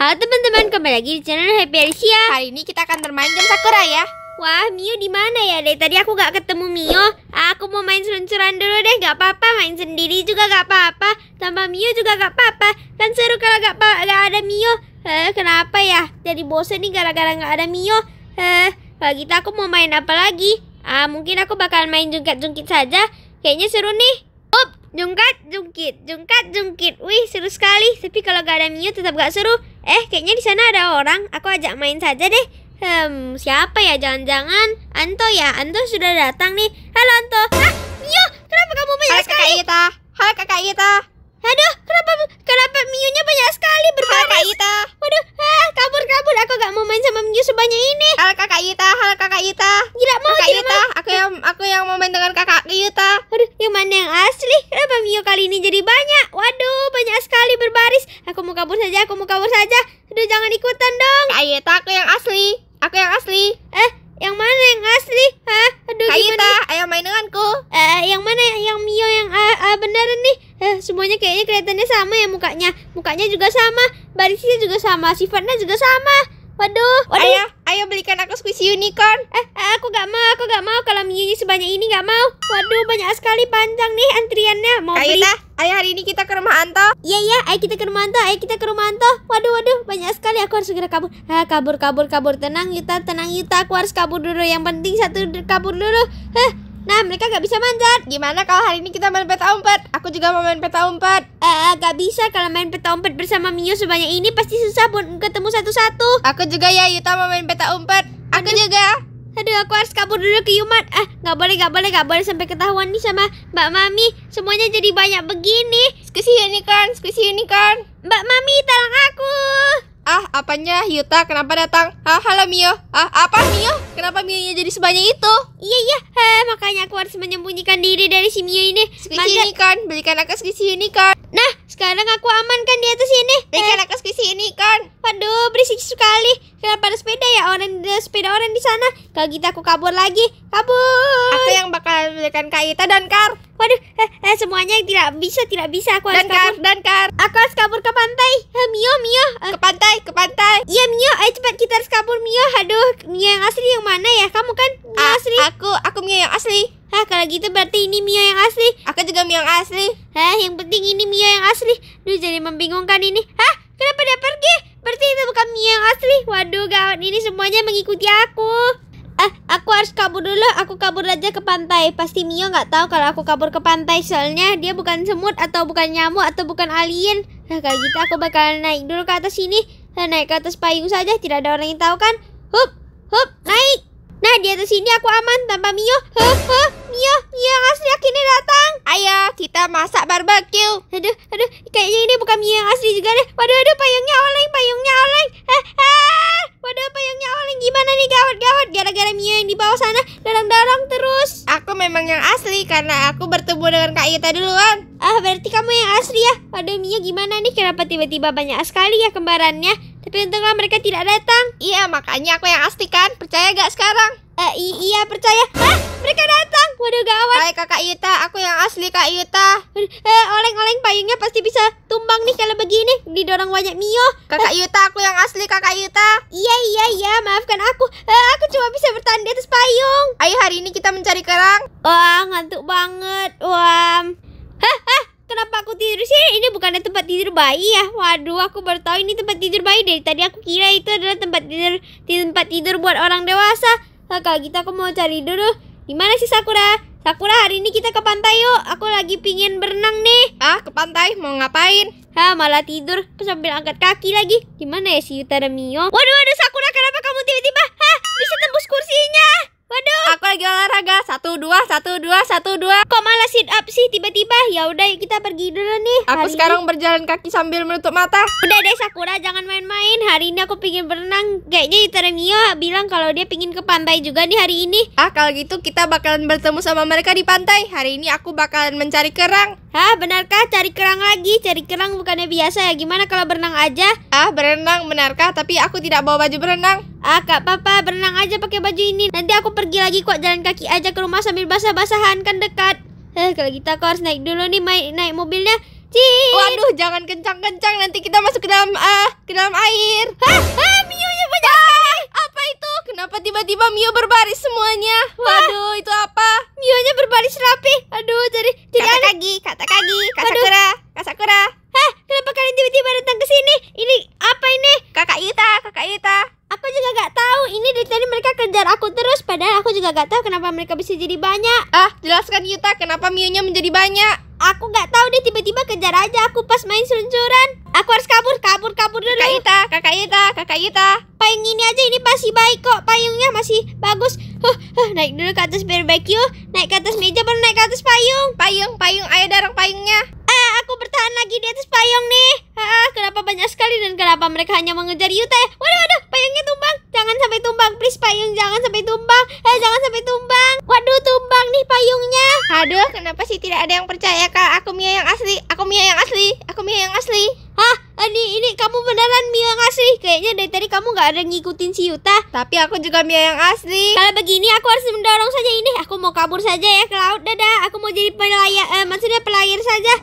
Halo teman-teman, kembali lagi di channel Happy Alicia. Hari ini kita akan bermain game Sakura ya. Wah, Mio di mana ya? Dari tadi aku gak ketemu Mio. Aku mau main seluncuran dulu deh, gak apa-apa. Main sendiri juga gak apa-apa. Tambah Mio juga gak apa-apa. Kan seru kalau gak, gak ada Mio. Eh, kenapa ya? Jadi bosen nih gara-gara gak ada Mio. Eh, kalau gitu aku mau main apa lagi? Ah, mungkin aku bakalan main jungkit jungkit saja. Kayaknya seru nih. Jungkat, jungkit, jungkat, jungkit. Wih, seru sekali. Tapi kalau gak ada Mio tetap gak seru. Eh, kayaknya di sana ada orang. Aku ajak main saja deh. Hmm, siapa ya? Jangan-jangan Anto ya? Anto sudah datang nih. Halo Anto. juga sama, sifatnya juga sama. Waduh, waduh. Ayah, ayo belikan aku squishy unicorn. Eh, eh, aku gak mau, aku gak mau kalau mie sebanyak ini gak mau. Waduh, banyak sekali panjang nih antriannya. Mau Kak beli. ayo hari ini kita ke rumah Anto. Iya, iya, ayo kita ke rumah Anto, ayo kita ke rumah Anto. Waduh, waduh, banyak sekali aku harus segera kabur. Ah, kabur, kabur, kabur. Tenang Yuta, tenang Yuta, aku harus kabur dulu. Yang penting satu kabur dulu. Hah, eh, Nah, mereka nggak bisa manjat. Gimana kalau hari ini kita main peta umpet? Aku juga mau main peta umpet. Eh, uh, nggak bisa kalau main peta umpet bersama Mio sebanyak ini pasti susah buat ketemu satu-satu. Aku juga ya, Yuta mau main peta umpet. Aku Aduh. juga. Aduh, aku harus kabur dulu ke Yumat. Eh nggak boleh, nggak boleh, nggak boleh sampai ketahuan nih sama Mbak Mami. Semuanya jadi banyak begini. Squishy unicorn, squishy unicorn. Mbak Mami, tolong aku. Ah, apanya Yuta? Kenapa datang? Ah, halo Mio. Ah, apa Mio? Kenapa Mio jadi sebanyak itu? Iya iya, He, makanya aku harus menyembunyikan diri dari si Mio ini. Squishy ini kan, belikan aku squishy ini kan. Nah, sekarang aku aman kan di atas ini. Belikan aku squishy ini kan. Waduh, berisik sekali. Kenapa ada sepeda ya orang ada sepeda orang di sana? Kalau kita gitu aku kabur lagi, kabur. Aku yang bakal belikan Kaita dan Kar. Waduh, eh, semuanya tidak bisa, tidak bisa aku harus dan kabur. Kar, dan Kar. Aku harus kabur ke pantai. Eh, Mio, Mio. Eh. Ke pantai, ke pantai. Iya Mio, ayo eh, cepat kita harus kabur Mio. Aduh, Mio yang asli yang mana ya? Kamu kan Mio A asli? Aku, aku Mio yang asli. Hah, kalau gitu berarti ini Mio yang asli. Aku juga Mio yang asli. Hah, yang penting ini Mio yang asli. Duh, jadi membingungkan ini. Hah, kenapa dia pergi? Berarti itu bukan Mio yang asli. Waduh, gawat ini semuanya mengikuti aku. Ah, aku harus kabur dulu. Aku kabur aja ke pantai. Pasti Mio nggak tahu kalau aku kabur ke pantai. Soalnya dia bukan semut atau bukan nyamuk atau bukan alien. Nah, kayak gitu aku bakalan naik dulu ke atas sini. Saya naik ke atas payung saja tidak ada orang yang tahu kan? Hup, hup, naik. Nah, di atas sini aku aman tanpa Mio. Hup, hup, Mio, Mio asli akhirnya datang. Ayo, kita masak barbeque. Aduh, aduh, kayaknya ini bukan Mio yang asli juga deh. Waduh, aduh payungnya oleng, payungnya oleng. Eh, eh. Waduh, payungnya oleng. Gimana nih, gawat-gawat. Gara-gara Mio yang di bawah sana dorong-dorong terus. Aku memang yang asli karena aku bertemu dengan Kak Yuta dulu. tiba-tiba banyak sekali ya kembarannya. Tapi untunglah mereka tidak datang. Iya, makanya aku yang asli kan. Percaya gak sekarang? Eh, iya, percaya. Hah? Mereka datang. Waduh, gawat. Hai kakak Yuta, aku yang asli kak Yuta. Eh, oleng-oleng payungnya pasti bisa tumbang nih kalau begini. Didorong banyak Mio. Kakak Yuta, aku yang asli kakak Yuta. Iya, iya, iya. Maafkan aku. uh, aku cuma bisa bertahan di atas payung. Ayo hari ini kita mencari kerang. Wah, ngantuk banget. Wah. Hah, hah. Kenapa aku tidur sih? Ini bukannya tempat tidur bayi ya? Waduh, aku baru tahu ini tempat tidur bayi dari tadi aku kira itu adalah tempat tidur tempat tidur buat orang dewasa. Nah, kalau gitu aku mau cari dulu. Gimana sih Sakura? Sakura, hari ini kita ke pantai yuk. Aku lagi pingin berenang nih. Ah, ke pantai? Mau ngapain? Hah, malah tidur. Aku sambil angkat kaki lagi. Gimana ya si Yuta dan Mio? Waduh, waduh Sakura, kenapa kamu tiba-tiba? Hah, bisa tembus kursinya. Waduh. Aku lagi olahraga. Satu, dua, satu, dua, satu, dua sit up sih tiba-tiba? Ya udah kita pergi dulu nih. Aku hari sekarang ini. berjalan kaki sambil menutup mata. Udah deh Sakura jangan main-main. Hari ini aku pingin berenang. Kayaknya Itaremio bilang kalau dia pingin ke pantai juga nih hari ini. Ah kalau gitu kita bakalan bertemu sama mereka di pantai. Hari ini aku bakalan mencari kerang. ah benarkah cari kerang lagi? Cari kerang bukannya biasa ya? Gimana kalau berenang aja? Ah, berenang benarkah? Tapi aku tidak bawa baju berenang. Ah, Kak Papa, berenang aja pakai baju ini. Nanti aku pergi lagi kok jalan kaki aja ke rumah sambil basah-basahan kan dekat. Eh, kalau kita gitu aku harus naik dulu nih naik, naik mobilnya. Cii. Waduh, jangan kencang-kencang nanti kita masuk ke dalam uh, ke dalam air. Hah, Ha, Mio-nya banyak ah, Apa itu? Kenapa tiba-tiba Mio berbaris semuanya? Waduh, ha? itu apa? Mio-nya berbaris rapi. Aduh, jadi jadi kata kagi, kata kagi, kasakura, kasakura. Hah? Kenapa kalian tiba-tiba datang ke sini? Ini apa ini? Kakak Yuta, Kakak Yuta. Aku juga gak tahu. Ini dari tadi mereka kejar aku terus. Padahal aku juga gak tahu kenapa mereka bisa jadi banyak. Ah, jelaskan Yuta kenapa Miunya menjadi banyak. Aku gak tahu deh. tiba-tiba kejar aja aku pas main seluncuran. Aku harus kabur, kabur, kabur dulu. Kakak Yuta, Kakak Yuta, Kakak Yuta. Payung ini aja ini masih baik kok. Payungnya masih bagus. Huh, huh, naik dulu ke atas barbecue, naik ke atas meja baru naik ke atas payung. Payung, payung, ayo dorong payungnya lagi di atas payung nih. Ah, kenapa banyak sekali dan kenapa mereka hanya mengejar Yuta? Waduh, waduh, payungnya tumbang. Jangan sampai tumbang, please payung jangan sampai tumbang. Eh, jangan sampai tumbang. Waduh, tumbang nih payungnya. Aduh, kenapa sih tidak ada yang percaya kalau aku Mia yang asli? Aku Mia yang asli. Aku Mia yang asli. Hah? Eh, ini ini kamu beneran Mia yang asli kayaknya dari tadi kamu nggak ada ngikutin si Yuta tapi aku juga Mia yang asli kalau begini aku harus mendorong saja ini aku mau kabur saja ya ke laut dadah aku mau jadi pelayar eh, maksudnya pelayar saja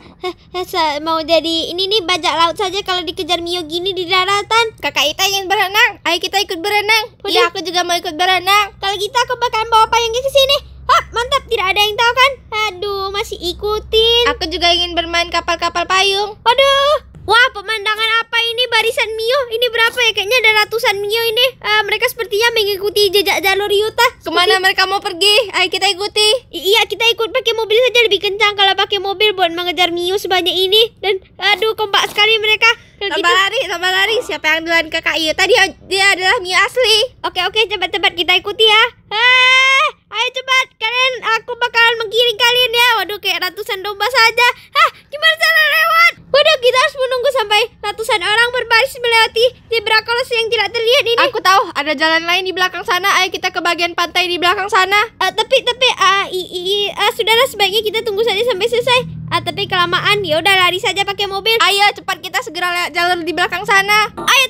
mau jadi ini nih bajak laut saja kalau dikejar Mio gini di daratan kakak Ita ingin berenang ayo kita ikut berenang iya aku juga mau ikut berenang kalau gitu aku bakal bawa payungnya ke sini Hop, mantap, tidak ada yang tahu kan? Aduh, masih ikutin. Aku juga ingin bermain kapal-kapal payung. Waduh, Wah, pemandangan apa ini barisan Mio? Ini berapa ya? Kayaknya ada ratusan Mio ini. Uh, mereka sepertinya mengikuti jejak jalur Yuta. Kemana mereka mau pergi? Ayo kita ikuti. I iya, kita ikut pakai mobil saja lebih kencang kalau pakai mobil buat mengejar Mio sebanyak ini. Dan aduh, kompak sekali mereka. Kalo gitu. tambah gitu. lari, tambah lari. Siapa yang duluan ke Kak Yuta? Dia, dia adalah Mio asli. Oke, oke, cepat-cepat kita ikuti ya. Ah, ayo cepat, kalian aku bakalan jalan lain di belakang sana. Ayo kita ke bagian pantai di belakang sana. Uh, tapi tapi uh, i, uh, eh, sudahlah sebaiknya kita tunggu saja sampai selesai. Uh, tapi kelamaan. Ya udah lari saja pakai mobil. Ayo cepat kita segera jalan di belakang sana. Ayo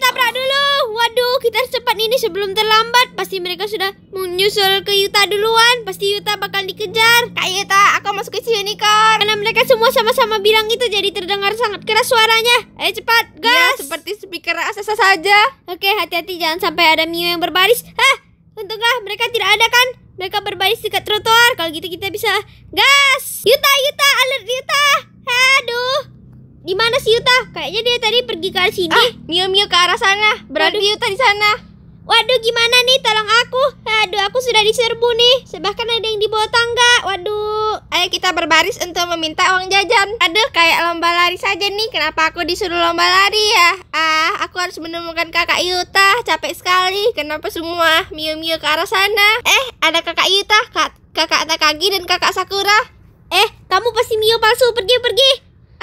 nyusul ke Yuta duluan, pasti Yuta bakal dikejar. Kak Yuta, aku masuk ke unicorn. Karena mereka semua sama-sama bilang itu jadi terdengar sangat keras suaranya. Ayo cepat, ya, gas. Ya, seperti speaker raksasa saja. Oke, hati-hati jangan sampai ada Mio yang berbaris. Hah, untunglah mereka tidak ada kan? Mereka berbaris dekat trotoar. Kalau gitu kita bisa gas. Yuta, Yuta, alert Yuta. Aduh. Di mana sih Yuta? Kayaknya dia tadi pergi ke sini. Ah, Mio Mio ke arah sana. Berarti Yuta di sana. Waduh gimana nih tolong aku Aduh aku sudah diserbu nih Bahkan ada yang di bawah tangga Waduh Ayo kita berbaris untuk meminta uang jajan Aduh kayak lomba lari saja nih Kenapa aku disuruh lomba lari ya Ah aku harus menemukan kakak Yuta Capek sekali Kenapa semua miu-miu ke arah sana Eh ada kakak Yuta kak Kakak Takagi dan kakak Sakura Eh kamu pasti miu palsu pergi pergi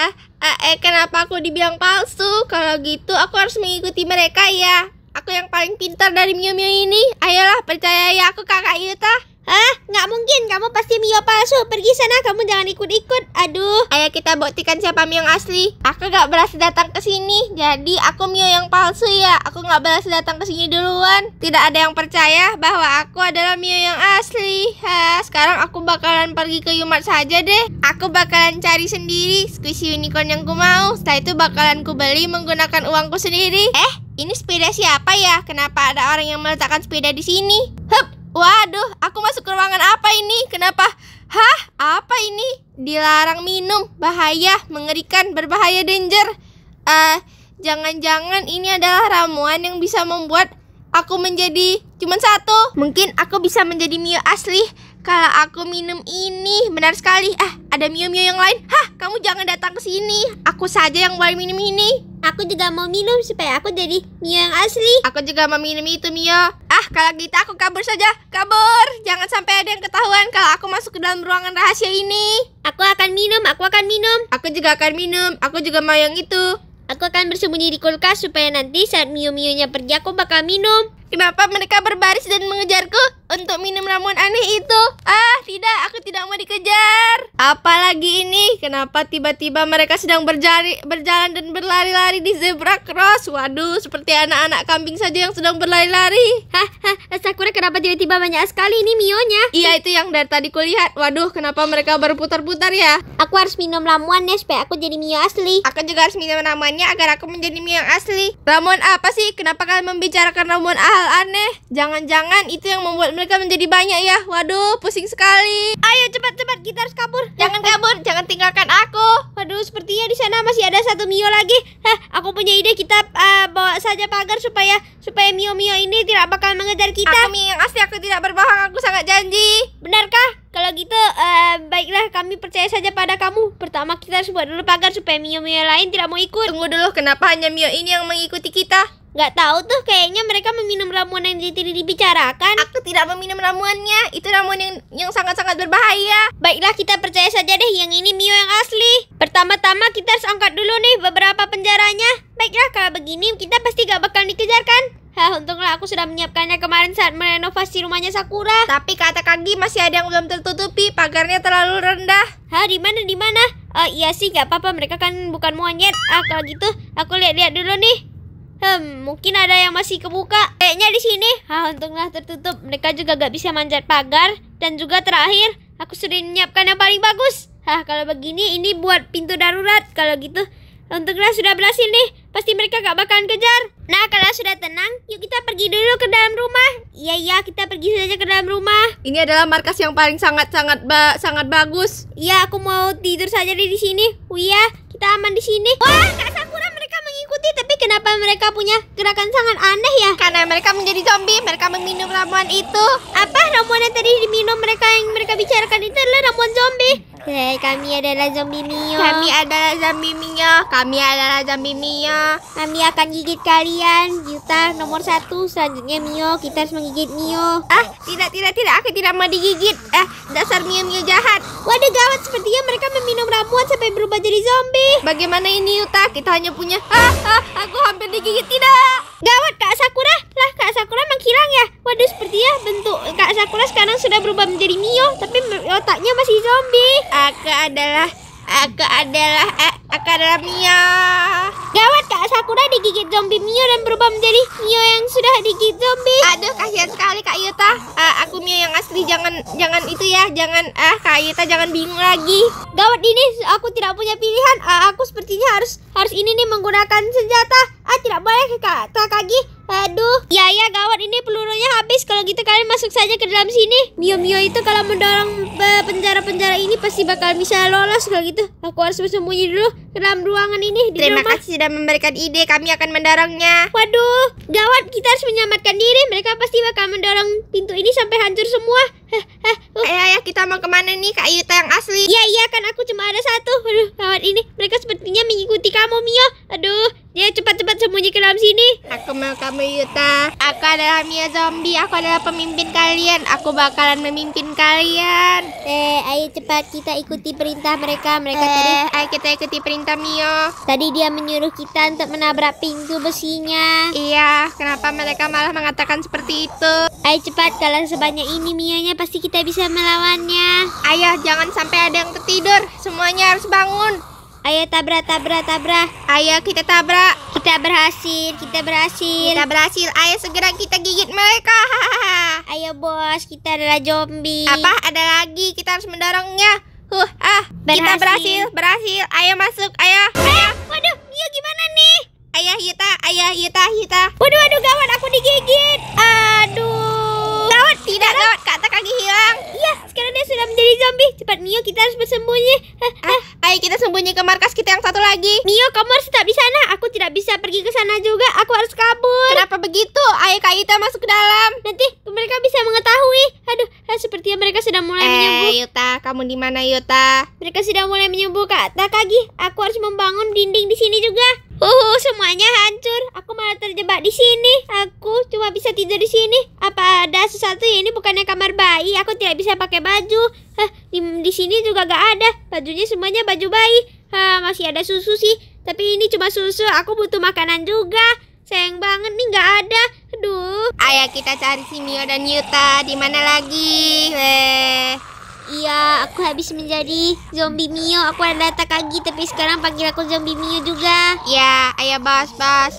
Ah, ah eh kenapa aku dibilang palsu? Kalau gitu aku harus mengikuti mereka ya. Aku yang paling pintar dari Mio Mio ini. Ayolah percayai ya aku kakak Yuta. Hah? Nggak mungkin, kamu pasti Mio palsu. Pergi sana, kamu jangan ikut-ikut. Aduh, ayo kita buktikan siapa Mio yang asli. Aku nggak berhasil datang ke sini, jadi aku Mio yang palsu ya. Aku nggak berhasil datang ke sini duluan. Tidak ada yang percaya bahwa aku adalah Mio yang asli. Ha, sekarang aku bakalan pergi ke Yumat saja deh. Aku bakalan cari sendiri squishy unicorn yang ku mau. Setelah itu bakalan ku beli menggunakan uangku sendiri. Eh, ini sepeda siapa ya? Kenapa ada orang yang meletakkan sepeda di sini? Hup, Waduh, aku masuk ke ruangan apa ini? Kenapa? Hah? Apa ini? Dilarang minum, bahaya, mengerikan, berbahaya, danger. Eh, uh, jangan-jangan ini adalah ramuan yang bisa membuat aku menjadi cuma satu. Mungkin aku bisa menjadi Mio asli kalau aku minum ini. Benar sekali. Ah, ada Mio-Mio yang lain. Hah, kamu jangan datang ke sini. Aku saja yang boleh minum ini. Aku juga mau minum supaya aku jadi Mio yang asli. Aku juga mau minum itu Mio. Ah, kalau gitu aku kabur saja. Kabur. Jangan sampai ada yang ketahuan kalau aku masuk ke dalam ruangan rahasia ini. Aku akan minum, aku akan minum. Aku juga akan minum. Aku juga mau yang itu. Aku akan bersembunyi di kulkas supaya nanti saat Mio-Mionya pergi aku bakal minum. Kenapa mereka berbaris dan mengejarku untuk minum ramuan aneh itu? Ah, tidak, aku tidak mau dikejar. Apalagi ini, kenapa tiba-tiba mereka sedang berjari, berjalan dan berlari-lari di zebra cross? Waduh, seperti anak-anak kambing saja yang sedang berlari-lari. Hah, hah, Sakura kenapa tiba-tiba banyak sekali ini mionya? Iya, itu yang dari tadi kulihat. Waduh, kenapa mereka berputar-putar ya? Aku harus minum ramuan ya, supaya aku jadi mio asli. Aku juga harus minum ramuannya agar aku menjadi mio yang asli. Ramuan apa sih? Kenapa kalian membicarakan ramuan ah? hal aneh. Jangan-jangan itu yang membuat mereka menjadi banyak ya. Waduh, pusing sekali. Ayo cepat-cepat kita harus kabur. Jangan kabur, jangan tinggalkan aku. Waduh, sepertinya di sana masih ada satu Mio lagi. Hah, aku punya ide kita uh, bawa saja pagar supaya supaya Mio Mio ini tidak bakal mengejar kita. Aku yang asli aku tidak berbohong. Aku sangat janji. Benarkah? Kalau gitu, uh, baiklah kami percaya saja pada kamu. Pertama kita harus buat dulu pagar supaya Mio-Mio lain tidak mau ikut. Tunggu dulu, kenapa hanya Mio ini yang mengikuti kita? Gak tahu tuh, kayaknya mereka meminum ramuan yang tidak dibicarakan. Aku tidak meminum ramuannya, itu ramuan yang yang sangat-sangat berbahaya. Baiklah, kita percaya saja deh yang ini Mio yang asli. Pertama-tama kita harus angkat dulu nih beberapa penjaranya. Baiklah, kalau begini kita pasti gak bakal dikejar kan? Hah, untunglah aku sudah menyiapkannya kemarin saat merenovasi rumahnya Sakura. Tapi kata Kagi masih ada yang belum tertutupi, pagarnya terlalu rendah. Hah, di mana di mana? Oh iya sih, gak apa-apa, mereka kan bukan monyet. Ah, kalau gitu aku lihat-lihat dulu nih. Hmm, mungkin ada yang masih kebuka. Kayaknya di sini. Hah, untunglah tertutup. Mereka juga gak bisa manjat pagar. Dan juga terakhir, aku sudah menyiapkan yang paling bagus. Hah, kalau begini ini buat pintu darurat. Kalau gitu, untunglah sudah berhasil nih. Pasti mereka gak bakalan kejar. Nah, sudah tenang, yuk kita pergi dulu ke dalam rumah. Iya iya, kita pergi saja ke dalam rumah. Ini adalah markas yang paling sangat-sangat ba sangat bagus. Iya, aku mau tidur saja di di sini. Oh iya kita aman di sini. Wah, Kak Sakura mereka mengikuti, tapi kenapa mereka punya gerakan sangat aneh ya? Karena mereka menjadi zombie, mereka meminum ramuan itu. Apa ramuan yang tadi diminum mereka yang mereka bicarakan itu adalah ramuan zombie? Hei, eh, kami adalah zombie Mio. Kami adalah zombie Mio. Kami adalah zombie Mio. Kami akan gigit kalian. Juta nomor satu. Selanjutnya Mio. Kita harus menggigit Mio. Ah, tidak, tidak, tidak. Aku tidak mau digigit. eh dasar Mio Mio jahat. Waduh gawat. Sepertinya mereka meminum ramuan sampai berubah jadi zombie. Bagaimana ini Yuta? Kita hanya punya. Ah, ah, aku hampir digigit. Tidak. Gawat Kak Sakura Lah Kak Sakura menghilang ya Waduh seperti ya bentuk Kak Sakura sekarang sudah berubah menjadi Mio Tapi otaknya masih zombie Aku adalah Aku adalah aku adalah Mio. Gawat Kak Sakura digigit zombie Mio dan berubah menjadi Mio yang sudah digigit zombie. Aduh kasihan sekali Kak Yuta. Uh, aku Mio yang asli jangan jangan itu ya, jangan ah uh, Kak Yuta jangan bingung lagi. Gawat ini aku tidak punya pilihan. Uh, aku sepertinya harus harus ini nih menggunakan senjata. Ah uh, tidak boleh Kak Takagi Aduh, ya ya gawat ini pelurunya habis. Kalau gitu kalian masuk saja ke dalam sini. Mio Mio itu kalau mendorong eh, penjara-penjara ini pasti bakal bisa lolos kalau gitu. Aku harus bersembunyi dulu ke dalam ruangan ini. Di Terima rumah. kasih sudah memberikan ide. Kami akan mendorongnya. Waduh, gawat kita harus menyelamatkan diri. Mereka pasti bakal mendorong pintu ini sampai hancur semua. Eh, eh, uh. Ayah, ayo kita mau kemana nih Kak Yuta yang asli? Iya iya kan aku cuma ada satu. Aduh, gawat ini. Mereka sepertinya mengikuti kamu Mio. Aduh, dia ya, cepat-cepat sembunyi ke dalam sini. Aku mau kamu Yuta. Aku adalah Mia Zombie. Aku adalah pemimpin kalian. Aku bakalan memimpin kalian. Eh, ayo cepat kita ikuti perintah mereka. Mereka eh, tadi. Ayo kita ikuti perintah Mio. Tadi dia menyuruh kita untuk menabrak pintu besinya. Iya. Kenapa mereka malah mengatakan seperti itu? Ayo cepat. Kalau sebanyak ini Mianya pasti kita bisa melawannya. Ayo, jangan sampai ada yang tertidur. Semuanya harus bangun. Ayo tabrak, tabrak, tabrak. Ayo kita tabrak. Kita berhasil, kita berhasil. Kita berhasil. Ayo segera kita gigit mereka. Ayo bos, kita adalah zombie. Apa? Ada lagi. Kita harus mendorongnya. Huh, ah. Berhasil. Kita berhasil, berhasil. Ayo masuk, ayo. Ayo. Eh, waduh, iya gimana nih? Ayah Yuta, ayah Yuta, Yuta. Waduh, waduh gawat, aku digigit. Aduh. Gawat, tidak gawat, Kak dari zombie. Cepat Mio, kita harus bersembunyi. Ah, ayo kita sembunyi ke markas kita yang satu lagi. Mio, kamu harus tetap di sana. Aku tidak bisa pergi ke sana juga. Aku harus kabur. Kenapa begitu? Ayo Kak Yuta masuk ke dalam. Nanti mereka bisa mengetahui. Aduh, sepertinya mereka sudah mulai eh, Eh Yuta, kamu di mana Yuta? Mereka sudah mulai menyembuh. Kak Takagi. Aku harus membangun dinding di sini juga. Uh, semuanya hancur. Aku malah terjebak di sini. Aku cuma bisa tidur di sini. Apa ada sesuatu ini bukannya kamar bayi? Aku tidak bisa pakai baju. Hah, di, di sini juga gak ada. Bajunya semuanya baju bayi. Hah, masih ada susu sih. Tapi ini cuma susu. Aku butuh makanan juga. Sayang banget nih gak ada. Aduh. Ayo kita cari si Mio dan Yuta. Di mana lagi? Weh. Iya, aku habis menjadi zombie Mio. Aku ada lagi tapi sekarang panggil aku zombie Mio juga. Ya, ayo bos, bos.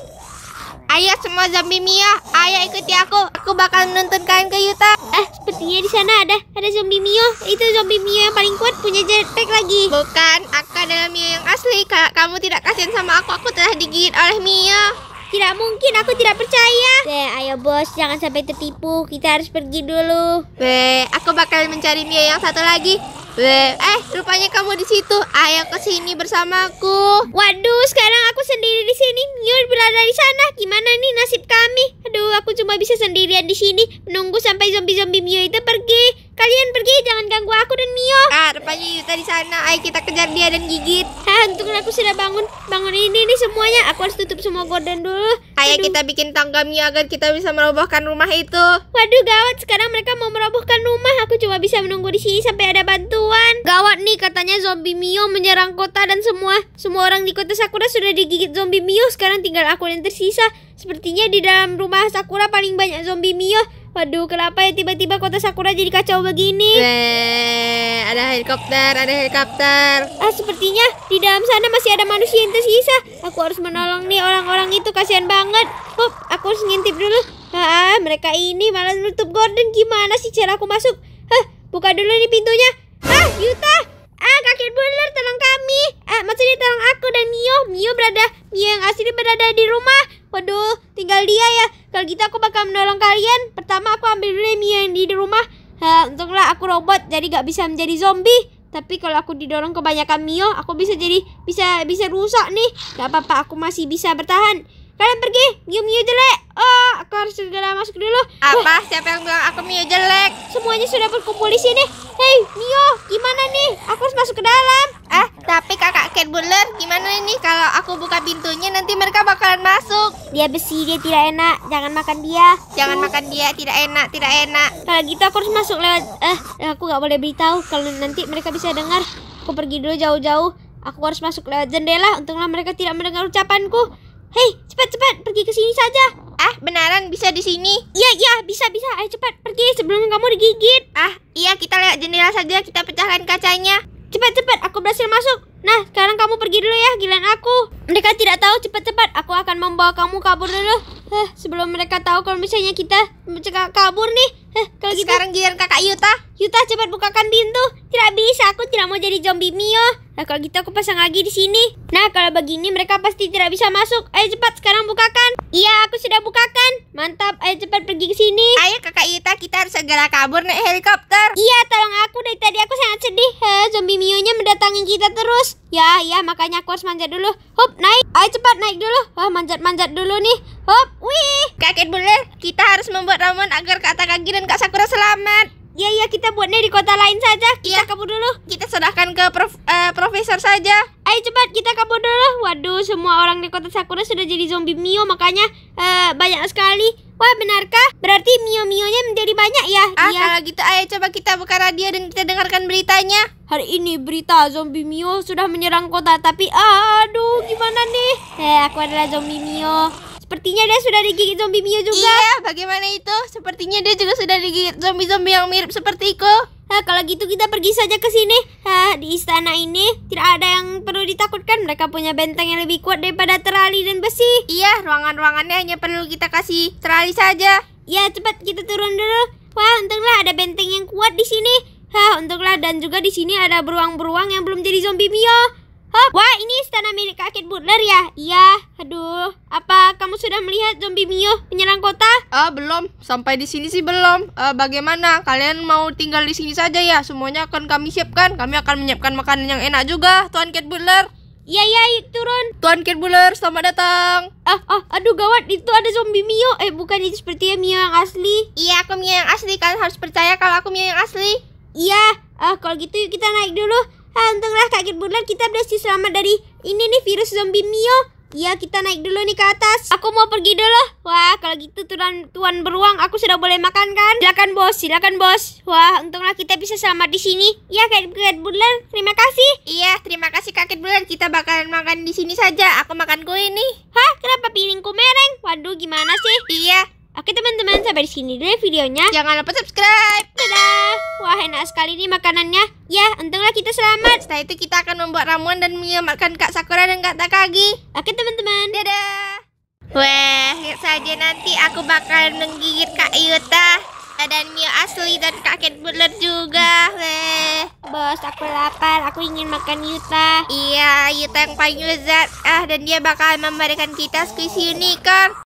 Ayo semua zombie Mio, ayo ikuti aku. Aku bakal menuntun kalian ke Yuta. eh sepertinya di sana ada ada zombie Mio. Itu zombie Mio yang paling kuat punya jetpack lagi. Bukan, aku adalah Mio yang asli. Kamu tidak kasihan sama aku. Aku telah digigit oleh Mio. Tidak mungkin, aku tidak percaya. Oke, ayo bos, jangan sampai tertipu. Kita harus pergi dulu. Weh, aku bakal mencari Mia yang satu lagi. Weh, eh, rupanya kamu di situ. Ayo ke sini bersamaku. Waduh, sekarang aku sendiri di sini. Mio berada di sana. Gimana nih nasib kami? Aduh, aku cuma bisa sendirian di sini. Menunggu sampai zombie-zombie Mia itu pergi. Kalian pergi, jangan ganggu aku dan Mio. Ah, rupanya Yuta di sana. Ayo kita kejar dia dan gigit. Hah, untung aku sudah bangun. Bangun ini nih semuanya. Aku harus tutup semua gorden dulu. Ayo Aduh. kita bikin tangga Mio agar kita bisa merobohkan rumah itu. Waduh, gawat. Sekarang mereka mau merobohkan rumah. Aku cuma bisa menunggu di sini sampai ada bantuan. Gawat nih, katanya zombie Mio menyerang kota dan semua. Semua orang di kota Sakura sudah digigit zombie Mio. Sekarang tinggal aku yang tersisa. Sepertinya di dalam rumah Sakura paling banyak zombie Mio. Waduh, kenapa ya tiba-tiba kota Sakura jadi kacau begini? Eh, ada helikopter, ada helikopter. Ah, sepertinya di dalam sana masih ada manusia yang tersisa. Aku harus menolong nih orang-orang itu, kasihan banget. Hop, aku harus ngintip dulu. Ah, mereka ini malah nutup gorden. Gimana sih cara aku masuk? Hah, buka dulu nih pintunya. Ah, Yuta, Ah, kakek Buller tolong kami. eh maksudnya tolong aku dan Mio. Mio berada, Mio yang asli berada di rumah. Waduh, tinggal dia ya. Kalau gitu aku bakal menolong kalian. Pertama aku ambil dulu ya Mio yang di, di rumah. Ha, ah, untunglah aku robot jadi gak bisa menjadi zombie. Tapi kalau aku didorong kebanyakan Mio, aku bisa jadi bisa bisa rusak nih. Gak apa-apa, aku masih bisa bertahan. Kalian pergi, Miu Miu jelek. Oh, aku harus segera masuk dulu. Apa? Wah. Siapa yang bilang aku Miu jelek? Semuanya sudah berkumpul di sini. Hei, Miu, gimana nih? Aku harus masuk ke dalam. Ah, tapi kakak Cat Buller, gimana ini kalau aku buka pintunya nanti mereka bakalan masuk? Dia besi, dia tidak enak. Jangan makan dia. Jangan makan dia, tidak enak, tidak enak. Kalau gitu aku harus masuk lewat. Eh, aku nggak boleh beritahu kalau nanti mereka bisa dengar. Aku pergi dulu jauh-jauh. Aku harus masuk lewat jendela. Untunglah mereka tidak mendengar ucapanku. Hei, cepat cepat pergi ke sini saja. Ah, beneran bisa di sini? Iya, iya, bisa bisa. Ayo cepat pergi sebelum kamu digigit. Ah, iya kita lihat jendela saja, kita pecahkan kacanya. Cepat cepat, aku berhasil masuk. Nah, sekarang kamu pergi dulu ya, giliran aku. Mereka tidak tahu cepat-cepat. Aku akan membawa kamu kabur dulu. Eh, sebelum mereka tahu kalau misalnya kita mencegah kabur nih. Eh, kalau gitu, sekarang giliran kakak Yuta. Yuta cepat bukakan pintu. Tidak bisa, aku tidak mau jadi zombie Mio. Nah, kalau gitu aku pasang lagi di sini. Nah, kalau begini mereka pasti tidak bisa masuk. Ayo cepat sekarang bukakan. Iya, aku sudah bukakan. Mantap, ayo cepat pergi ke sini. Ayo kakak Yuta, kita harus segera kabur naik helikopter. Iya, tolong aku dari tadi aku zombie Mio-nya mendatangi kita terus. Ya, ya, makanya aku harus manjat dulu. Hop, naik. Ayo cepat naik dulu. Wah, manjat-manjat dulu nih. Hop, wih. Kakek boleh. kita harus membuat ramuan agar kata Takagi dan Kak Sakura selamat. Ya, ya, kita buatnya di kota lain saja. Kita ya. kabur dulu. Kita serahkan ke prof, uh, profesor saja. Ayo cepat, kita kabur dulu. Waduh, semua orang di kota Sakura sudah jadi zombie Mio, makanya uh, banyak sekali. Wah benarkah? Berarti mio Mio-nya menjadi banyak ya? Ah iya. kalau gitu ayo coba kita buka radio dan kita dengarkan beritanya Hari ini berita zombie Mio sudah menyerang kota Tapi aduh gimana nih Eh aku adalah zombie Mio Sepertinya dia sudah digigit zombie Mio juga Iya bagaimana itu Sepertinya dia juga sudah digigit zombie-zombie yang mirip sepertiku Nah, kalau gitu kita pergi saja ke sini. Hah di istana ini tidak ada yang perlu ditakutkan. Mereka punya benteng yang lebih kuat daripada terali dan besi. Iya, ruangan-ruangannya hanya perlu kita kasih terali saja. iya cepat kita turun dulu. Wah, untunglah ada benteng yang kuat di sini. Hah, untunglah dan juga di sini ada beruang-beruang yang belum jadi zombie Mio. Hah wah ini istana milik kakek Butler ya? Iya, aduh. Apa kamu sudah melihat zombie Mio menyerang kota? Ah, uh, belum. Sampai di sini sih belum. Uh, bagaimana? Kalian mau tinggal di sini saja ya? Semuanya akan kami siapkan. Kami akan menyiapkan makanan yang enak juga, Tuan kate Butler. Iya, iya, turun. Tuan Kid Butler, selamat datang. Ah, ah, aduh gawat, itu ada zombie Mio. Eh, bukan itu seperti Mio yang asli. Iya, aku Mio yang asli. Kalian harus percaya kalau aku Mio yang asli. Iya, uh, kalau gitu yuk kita naik dulu. Ah, untunglah kaget bulan kita berhasil selamat dari ini nih virus zombie Mio. Iya, kita naik dulu nih ke atas. Aku mau pergi dulu. Wah, kalau gitu tuan tuan beruang, aku sudah boleh makan kan? Silakan bos, silakan bos. Wah, untunglah kita bisa selamat di sini. Iya, kaget kaget bulan. Terima kasih. Iya, terima kasih kaget bulan. Kita bakalan makan di sini saja. Aku makan kue nih. Hah, kenapa piringku mereng? Waduh, gimana sih? Iya, Oke teman-teman, sampai di sini deh ya videonya. Jangan lupa subscribe. Dadah. Wah enak sekali nih makanannya. Ya, untunglah kita selamat. Setelah itu kita akan membuat ramuan dan makan Kak Sakura dan Kak Takagi. Oke teman-teman. Dadah. Wah, lihat saja nanti aku bakal menggigit Kak Yuta dan Mio asli dan kaget butler juga. Weh. Bos, aku lapar. Aku ingin makan Yuta. Iya, Yuta yang paling lezat. Ah, dan dia bakal memberikan kita squishy unicorn.